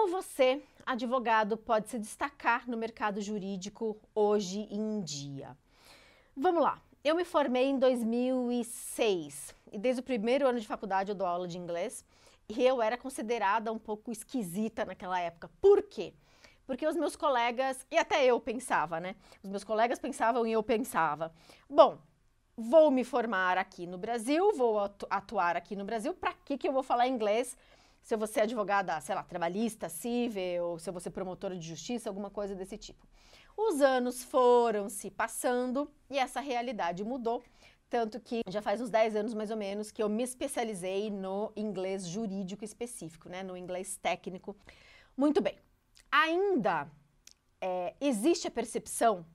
Como você, advogado, pode se destacar no mercado jurídico hoje em dia? Vamos lá. Eu me formei em 2006 e desde o primeiro ano de faculdade eu dou aula de inglês e eu era considerada um pouco esquisita naquela época. Por quê? Porque os meus colegas, e até eu pensava, né? Os meus colegas pensavam e eu pensava. Bom, vou me formar aqui no Brasil, vou atuar aqui no Brasil, para que, que eu vou falar inglês? se você é advogada, sei lá, trabalhista, civil, se você é promotora de justiça, alguma coisa desse tipo. Os anos foram se passando e essa realidade mudou, tanto que já faz uns 10 anos mais ou menos que eu me especializei no inglês jurídico específico, né, no inglês técnico. Muito bem. Ainda é, existe a percepção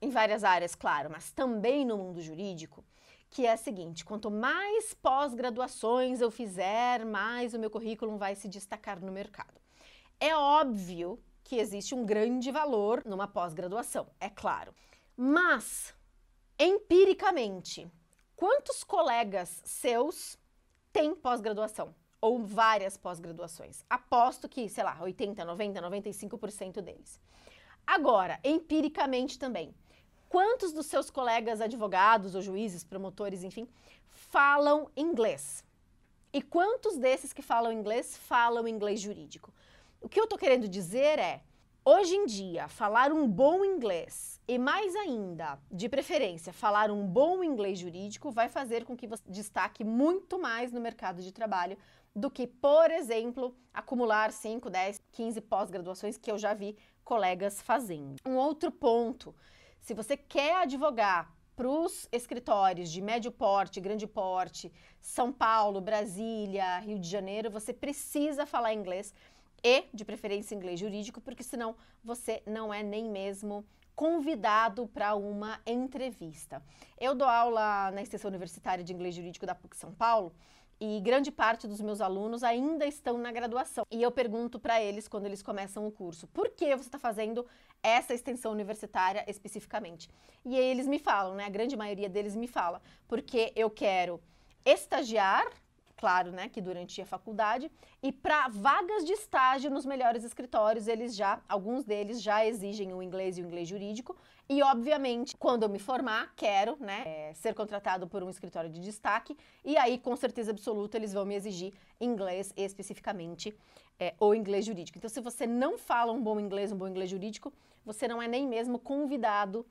em várias áreas, claro, mas também no mundo jurídico, que é a seguinte: quanto mais pós-graduações eu fizer, mais o meu currículo vai se destacar no mercado. É óbvio que existe um grande valor numa pós-graduação, é claro. Mas, empiricamente, quantos colegas seus têm pós-graduação? Ou várias pós-graduações? Aposto que, sei lá, 80, 90, 95% deles. Agora, empiricamente também Quantos dos seus colegas advogados ou juízes, promotores, enfim, falam inglês? E quantos desses que falam inglês falam inglês jurídico? O que eu estou querendo dizer é, hoje em dia, falar um bom inglês e mais ainda, de preferência, falar um bom inglês jurídico vai fazer com que você destaque muito mais no mercado de trabalho do que, por exemplo, acumular 5, 10, 15 pós-graduações que eu já vi colegas fazendo. Um outro ponto se você quer advogar para os escritórios de médio porte, grande porte, São Paulo, Brasília, Rio de Janeiro, você precisa falar inglês e, de preferência, inglês jurídico, porque senão você não é nem mesmo convidado para uma entrevista. Eu dou aula na Extensão Universitária de Inglês Jurídico da PUC São Paulo e grande parte dos meus alunos ainda estão na graduação. E eu pergunto para eles quando eles começam o curso: por que você está fazendo essa extensão universitária especificamente? E eles me falam, né? A grande maioria deles me fala: porque eu quero estagiar claro, né, que durante a faculdade. E para vagas de estágio nos melhores escritórios, eles já, alguns deles já exigem o inglês e o inglês jurídico. E, obviamente, quando eu me formar, quero, né, é, ser contratado por um escritório de destaque. E aí, com certeza absoluta, eles vão me exigir inglês especificamente é, ou inglês jurídico. Então, se você não fala um bom inglês, um bom inglês jurídico, você não é nem mesmo convidado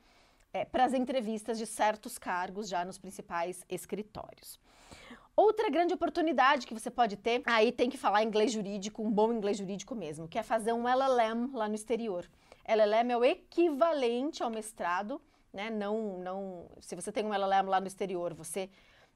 é, para as entrevistas de certos cargos já nos principais escritórios. Outra grande oportunidade que você pode ter, aí tem que falar inglês jurídico, um bom inglês jurídico mesmo, que é fazer um LLM lá no exterior. LLM é o equivalente ao mestrado, né? Não, não, se você tem um LLM lá no exterior, você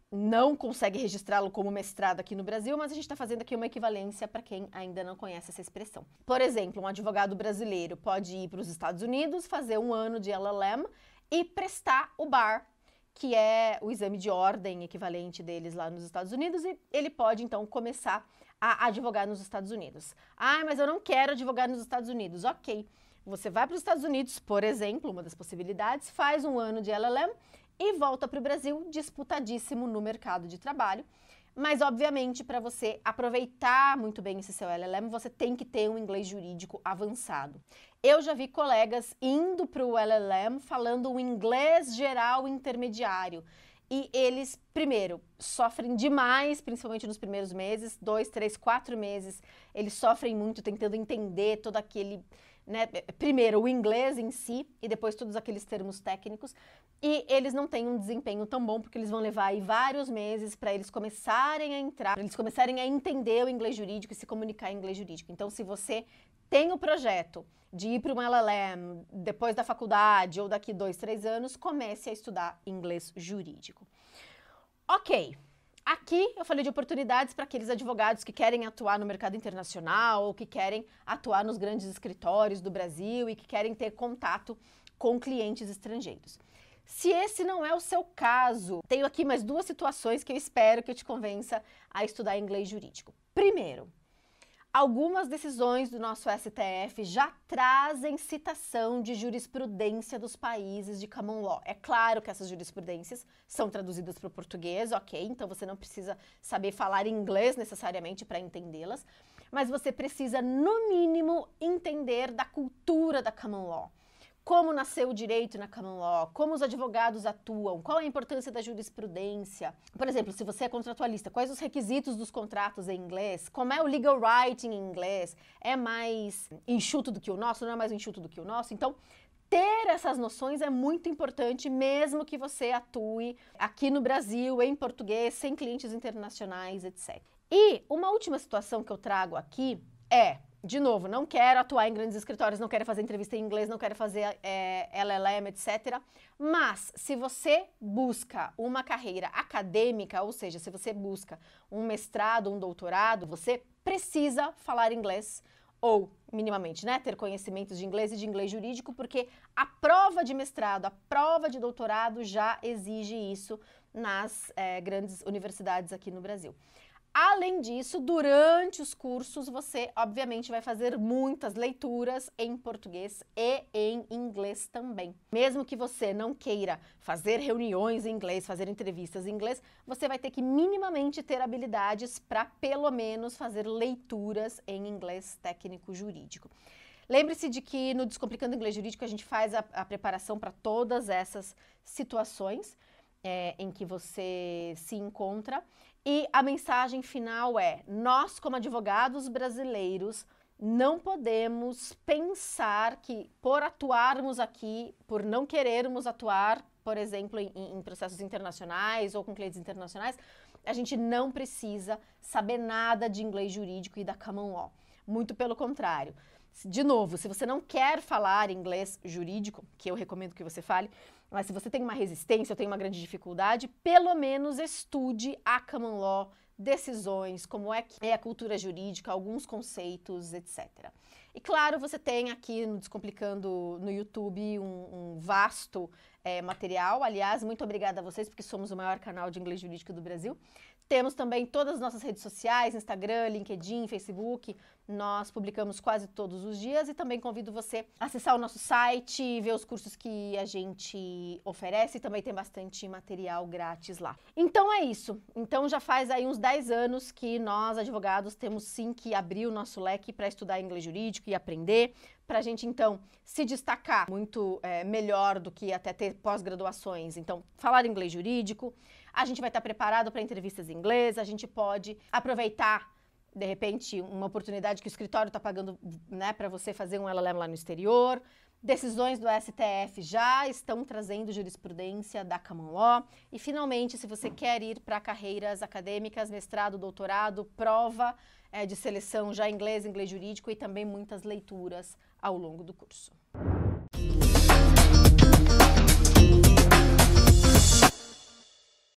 não consegue registrá-lo como mestrado aqui no Brasil, mas a gente está fazendo aqui uma equivalência para quem ainda não conhece essa expressão. Por exemplo, um advogado brasileiro pode ir para os Estados Unidos, fazer um ano de LLM e prestar o bar que é o exame de ordem equivalente deles lá nos Estados Unidos, e ele pode então começar a advogar nos Estados Unidos. Ah, mas eu não quero advogar nos Estados Unidos. Ok. Você vai para os Estados Unidos, por exemplo, uma das possibilidades, faz um ano de LLM e volta para o Brasil disputadíssimo no mercado de trabalho. Mas, obviamente, para você aproveitar muito bem esse seu LLM, você tem que ter um inglês jurídico avançado. Eu já vi colegas indo para o LLM falando um inglês geral intermediário. E eles, primeiro, sofrem demais, principalmente nos primeiros meses dois, três, quatro meses. Eles sofrem muito tentando entender todo aquele né? Primeiro, o inglês em si e depois todos aqueles termos técnicos. E eles não têm um desempenho tão bom porque eles vão levar aí vários meses para eles começarem a entrar, para eles começarem a entender o inglês jurídico e se comunicar em inglês jurídico. Então, se você tem o projeto de ir para uma LLM depois da faculdade ou daqui dois, três anos, comece a estudar inglês jurídico. Ok, Aqui eu falei de oportunidades para aqueles advogados que querem atuar no mercado internacional ou que querem atuar nos grandes escritórios do Brasil e que querem ter contato com clientes estrangeiros. Se esse não é o seu caso, tenho aqui mais duas situações que eu espero que eu te convença a estudar inglês jurídico. Primeiro, Algumas decisões do nosso STF já trazem citação de jurisprudência dos países de common law. É claro que essas jurisprudências são traduzidas para o português, ok? Então você não precisa saber falar inglês necessariamente para entendê-las, mas você precisa, no mínimo, entender da cultura da common law como nasceu o direito na common law, como os advogados atuam, qual é a importância da jurisprudência. Por exemplo, se você é contratualista, quais os requisitos dos contratos em inglês, como é o legal writing em inglês, é mais enxuto do que o nosso, não é mais enxuto do que o nosso? Então, ter essas noções é muito importante, mesmo que você atue aqui no Brasil, em português, sem clientes internacionais, etc. E uma última situação que eu trago aqui é de novo, não quero atuar em grandes escritórios, não quero fazer entrevista em inglês, não quero fazer é, eh, LLM, etc. Mas, se você busca uma carreira acadêmica, ou seja, se você busca um mestrado, um doutorado, você precisa falar inglês ou minimamente, né, ter conhecimentos de inglês e de inglês jurídico, porque a prova de mestrado, a prova de doutorado já exige isso nas é, grandes universidades aqui no Brasil. Além disso, durante os cursos, você obviamente vai fazer muitas leituras em português e em inglês também. Mesmo que você não queira fazer reuniões em inglês, fazer entrevistas em inglês, você vai ter que minimamente ter habilidades para pelo menos fazer leituras em inglês técnico-jurídico. Lembre-se de que no Descomplicando Inglês Jurídico a gente faz a, a preparação para todas essas situações é, em que você se encontra. E a mensagem final é: nós, como advogados brasileiros, não podemos pensar que, por atuarmos aqui, por não querermos atuar, por exemplo, em, em processos internacionais ou com clientes internacionais, a gente não precisa saber nada de inglês jurídico e da common law. Muito pelo contrário. De novo, se você não quer falar inglês jurídico, que eu recomendo que você fale, mas se você tem uma resistência ou tem uma grande dificuldade, pelo menos estude a common law, decisões, como é que é a cultura jurídica, alguns conceitos, etc. E claro, você tem aqui no Descomplicando no YouTube um, um vasto é, material. Aliás, muito obrigada a vocês, porque somos o maior canal de inglês jurídico do Brasil. Temos também todas as nossas redes sociais, Instagram, LinkedIn, Facebook. Nós publicamos quase todos os dias e também convido você a acessar o nosso site, ver os cursos que a gente oferece. Também tem bastante material grátis lá. Então é isso. Então já faz aí uns 10 anos que nós, advogados, temos sim que abrir o nosso leque para estudar inglês jurídico e aprender, para a gente então se destacar muito é, melhor do que até ter pós-graduações. Então, falar inglês jurídico, a gente vai estar preparado para entrevistas em inglês, a gente pode aproveitar de repente uma oportunidade que o escritório está pagando né, para você fazer um LLM lá no exterior. Decisões do STF já estão trazendo jurisprudência da common law. E, finalmente, se você quer ir para carreiras acadêmicas, mestrado, doutorado, prova é, de seleção já inglês, inglês jurídico e também muitas leituras ao longo do curso.